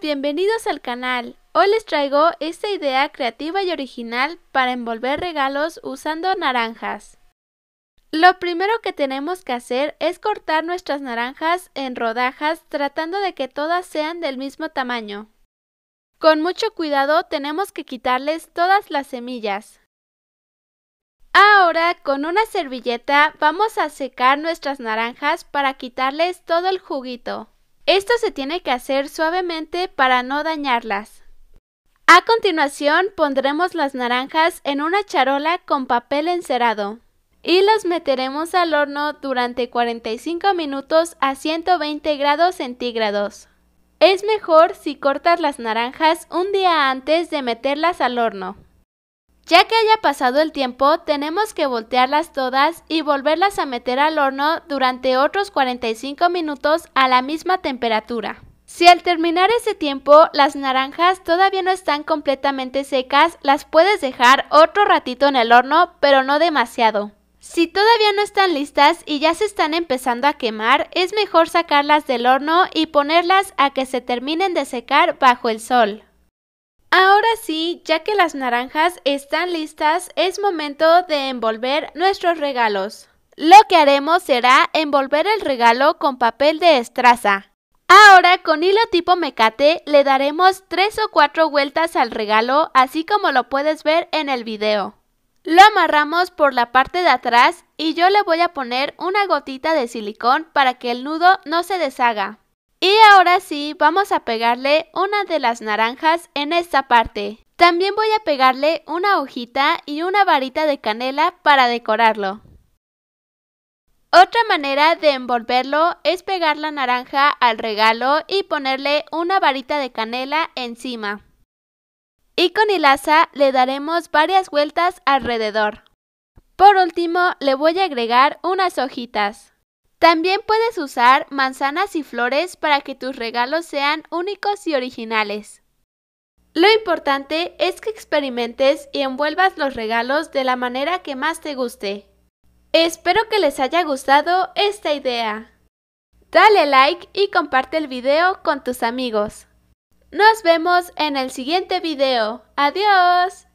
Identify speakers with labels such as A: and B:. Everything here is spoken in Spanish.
A: bienvenidos al canal. Hoy les traigo esta idea creativa y original para envolver regalos usando naranjas. Lo primero que tenemos que hacer es cortar nuestras naranjas en rodajas tratando de que todas sean del mismo tamaño. Con mucho cuidado tenemos que quitarles todas las semillas. Ahora con una servilleta vamos a secar nuestras naranjas para quitarles todo el juguito. Esto se tiene que hacer suavemente para no dañarlas. A continuación pondremos las naranjas en una charola con papel encerado y las meteremos al horno durante 45 minutos a 120 grados centígrados. Es mejor si cortas las naranjas un día antes de meterlas al horno. Ya que haya pasado el tiempo, tenemos que voltearlas todas y volverlas a meter al horno durante otros 45 minutos a la misma temperatura. Si al terminar ese tiempo las naranjas todavía no están completamente secas, las puedes dejar otro ratito en el horno, pero no demasiado. Si todavía no están listas y ya se están empezando a quemar, es mejor sacarlas del horno y ponerlas a que se terminen de secar bajo el sol. Ahora sí, ya que las naranjas están listas, es momento de envolver nuestros regalos. Lo que haremos será envolver el regalo con papel de estraza. Ahora con hilo tipo mecate le daremos tres o cuatro vueltas al regalo así como lo puedes ver en el video. Lo amarramos por la parte de atrás y yo le voy a poner una gotita de silicón para que el nudo no se deshaga. Y ahora sí, vamos a pegarle una de las naranjas en esta parte. También voy a pegarle una hojita y una varita de canela para decorarlo. Otra manera de envolverlo es pegar la naranja al regalo y ponerle una varita de canela encima. Y con hilaza le daremos varias vueltas alrededor. Por último, le voy a agregar unas hojitas. También puedes usar manzanas y flores para que tus regalos sean únicos y originales. Lo importante es que experimentes y envuelvas los regalos de la manera que más te guste. Espero que les haya gustado esta idea. Dale like y comparte el video con tus amigos. Nos vemos en el siguiente video. Adiós.